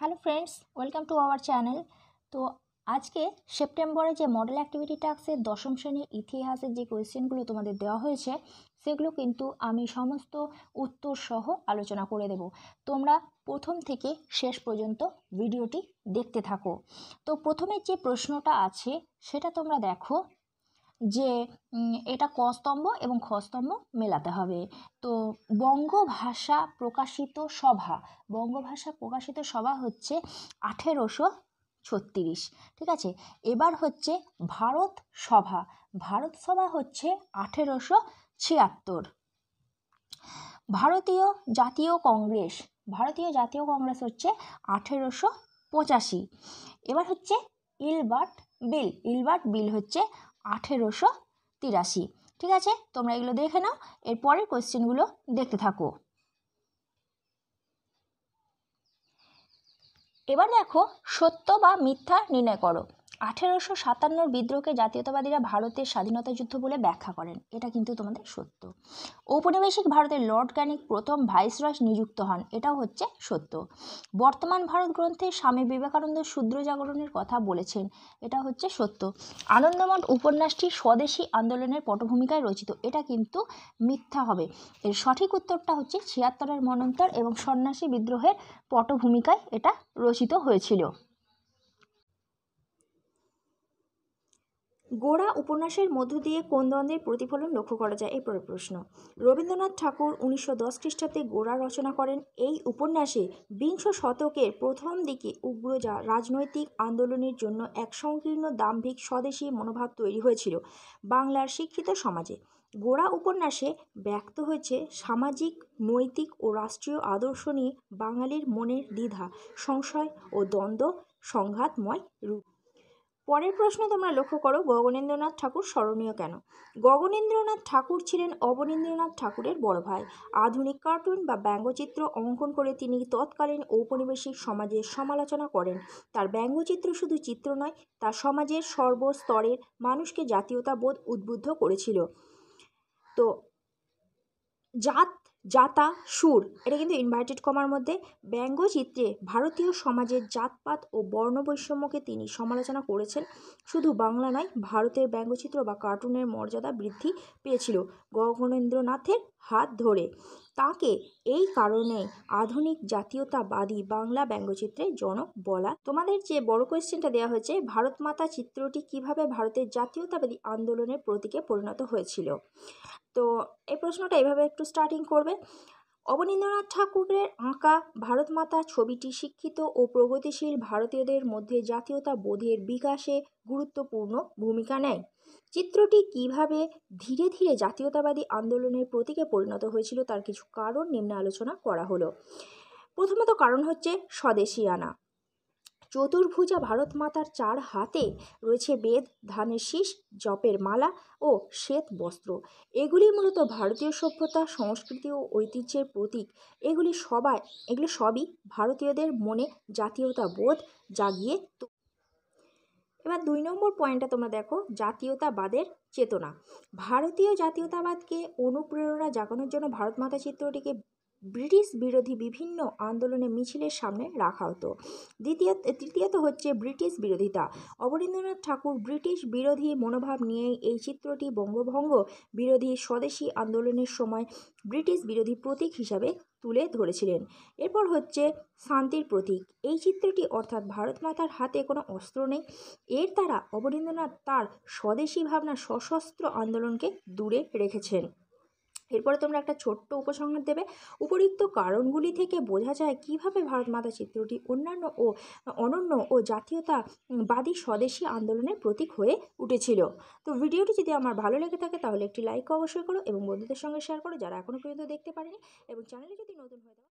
hello friends welcome to our channel তো আজকে সেপ্টেম্বরে যে মডেল অ্যাক্টিভিটি টাস্কের দশম শ্রেণীর ইতিহাসের যে কোয়েশ্চেনগুলো তোমাদের দেওয়া হয়েছে সেগুলো কিন্তু আমি সমস্ত উত্তর সহ আলোচনা করে দেব তোমরা প্রথম থেকে শেষ পর্যন্ত ভিডিওটি দেখতে থাকো তো প্রথমে যে প্রশ্নটা আছে সেটা তোমরা দেখো যে এটা কস্তম্ভ এবং খস্তম্ভ মেলাতে হবে তো বঙ্গভাষা প্রকাশিত সভা বঙ্গভাষা প্রকাশিত সভা হচ্ছে আঠেরোশো ছত্রিশ ঠিক আছে এবার হচ্ছে ভারত সভা ভারত সভা হচ্ছে আঠেরোশো ছিয়াত্তর ভারতীয় জাতীয় কংগ্রেস ভারতীয় জাতীয় কংগ্রেস হচ্ছে আঠেরোশো পঁচাশি এবার হচ্ছে ইলবার্ট বিল ইলবার্ট বিল হচ্ছে আঠেরোশো তিরাশি ঠিক আছে তোমরা এগুলো দেখে নাও এরপরের কোয়েশ্চেনগুলো দেখতে থাকো এবার দেখো সত্য বা মিথ্যা নির্ণয় করো আঠেরোশো সাতান্নর বিদ্রোহকে জাতীয়তাবাদীরা ভারতের স্বাধীনতা যুদ্ধ বলে ব্যাখ্যা করেন এটা কিন্তু তোমাদের সত্য ঔপনিবেশিক ভারতের লর্ড ক্যানিক প্রথম ভাইসরয় নিযুক্ত হন এটাও হচ্ছে সত্য বর্তমান ভারত গ্রন্থে স্বামী বিবেকানন্দ শূদ্র জাগরণের কথা বলেছেন এটা হচ্ছে সত্য আনন্দমঠ উপন্যাসটি স্বদেশী আন্দোলনের পটভূমিকায় রচিত এটা কিন্তু মিথ্যা হবে এর সঠিক উত্তরটা হচ্ছে ছিয়াত্তরের মনন্তর এবং সন্ন্যাসী বিদ্রোহের পটভূমিকায় এটা রচিত হয়েছিল গোড়া উপন্যাসের মধ্য দিয়ে কোন দ্বন্দ্বের প্রতিফলন লক্ষ্য করা যায় এ প্রশ্ন রবীন্দ্রনাথ ঠাকুর উনিশশো দশ খ্রিস্টাব্দে গোড়া রচনা করেন এই উপন্যাসে বিংশ শতকের প্রথম দিকে উগ্র যা রাজনৈতিক আন্দোলনের জন্য এক সংকীর্ণ দাম্ভিক স্বদেশী মনোভাব তৈরি হয়েছিল বাংলার শিক্ষিত সমাজে গোড়া উপন্যাসে ব্যক্ত হয়েছে সামাজিক নৈতিক ও রাষ্ট্রীয় আদর্শ নিয়ে বাঙালির মনের দ্বিধা সংশয় ও দ্বন্দ্ব সংঘাতময় রূপ পরের প্রশ্ন তোমরা লক্ষ্য করো গগনেন্দ্রনাথ ঠাকুর স্মরণীয় কেন গগনেন্দ্রনাথ ঠাকুর ছিলেন অবনীন্দ্রনাথ ঠাকুরের বড় ভাই আধুনিক কার্টুন বা ব্যঙ্গচিত্র অঙ্কন করে তিনি তৎকালীন ঔপনিবেশিক সমাজের সমালোচনা করেন তার ব্যঙ্গচিত্র শুধু চিত্র নয় তা সমাজের সর্বস্তরের মানুষকে জাতীয়তাবোধ উদ্বুদ্ধ করেছিল তো জাত জাতা সুর এটা কিন্তু ইনভার্টেড কমার মধ্যে ব্যঙ্গচিত্রে ভারতীয় সমাজের জাতপাত ও বর্ণ বৈষম্যকে তিনি সমালোচনা করেছেন শুধু বাংলা নয় ভারতের ব্যঙ্গচিত্র বা কার্টুনের মর্যাদা বৃদ্ধি পেয়েছিল গগনেন্দ্রনাথের হাত ধরে তাঁকে এই কারণে আধুনিক জাতীয়তাবাদী বাংলা ব্যঙ্গচিত্রের জনক বলা তোমাদের যে বড় কোয়েশ্চেনটা দেওয়া হয়েছে ভারত মাতা চিত্রটি কিভাবে ভারতের জাতীয়তাবাদী আন্দোলনের প্রতীকে পরিণত হয়েছিল তো এই প্রশ্নটা এভাবে একটু স্টার্টিং করবে অবনীন্দ্রনাথ ঠাকুরের আঁকা ভারত মাতা ছবিটি শিক্ষিত ও প্রগতিশীল ভারতীয়দের মধ্যে জাতীয়তা বোধের বিকাশে গুরুত্বপূর্ণ ভূমিকা নেয় চিত্রটি কিভাবে ধীরে ধীরে জাতীয়তাবাদী আন্দোলনের প্রতীকে পরিণত হয়েছিল তার কিছু কারণ নিম্নে আলোচনা করা হলো প্রথমত কারণ হচ্ছে স্বদেশী আনা চতুর্ভুজা ভারত মাতার চার হাতে রয়েছে বেদ ধানের শীষ জপের মালা ও শ্বেত বস্ত্র এগুলি মূলত ভারতীয় সভ্যতা সংস্কৃতি ও ঐতিহ্যের প্রতীক এগুলি সবাই এগুলি সবই ভারতীয়দের মনে জাতীয়তা বোধ জাগিয়ে এবার দুই নম্বর পয়েন্টটা তোমরা দেখো জাতীয়তাবাদের চেতনা ভারতীয় জাতীয়তাবাদকে অনুপ্রেরণা জাগানোর জন্য ভারত মাতা চিত্রটিকে ব্রিটিশ বিরোধী বিভিন্ন আন্দোলনে মিছিলের সামনে রাখা হতো দ্বিতীয় তৃতীয়ত হচ্ছে ব্রিটিশ বিরোধিতা অবনীন্দ্রনাথ ঠাকুর ব্রিটিশ বিরোধী মনোভাব নিয়ে এই চিত্রটি বঙ্গভঙ্গ বিরোধী স্বদেশী আন্দোলনের সময় ব্রিটিশ বিরোধী প্রতীক হিসাবে তুলে ধরেছিলেন এরপর হচ্ছে শান্তির প্রতীক এই চিত্রটি অর্থাৎ ভারত মাতার হাতে কোনো অস্ত্র নেই এর দ্বারা অবনীন্দ্রনাথ তার স্বদেশী ভাবনা সশস্ত্র আন্দোলনকে দূরে রেখেছেন এরপরে তোমরা একটা ছোট্ট উপসংহার দেবে উপরিক্ত কারণগুলি থেকে বোঝা যায় কিভাবে ভারত মাতা চিত্রটি অন্যান্য ও অনন্য ও জাতীয়তাবাদী স্বদেশী আন্দোলনের প্রতীক হয়ে উঠেছিল তো ভিডিওটি যদি আমার ভালো লেগে থাকে তাহলে একটি লাইক অবশ্যই করো এবং বন্ধুদের সঙ্গে শেয়ার করো যারা এখনও পর্যন্ত দেখতে পারেনি এবং চ্যানেলে যদি নতুন হয়ে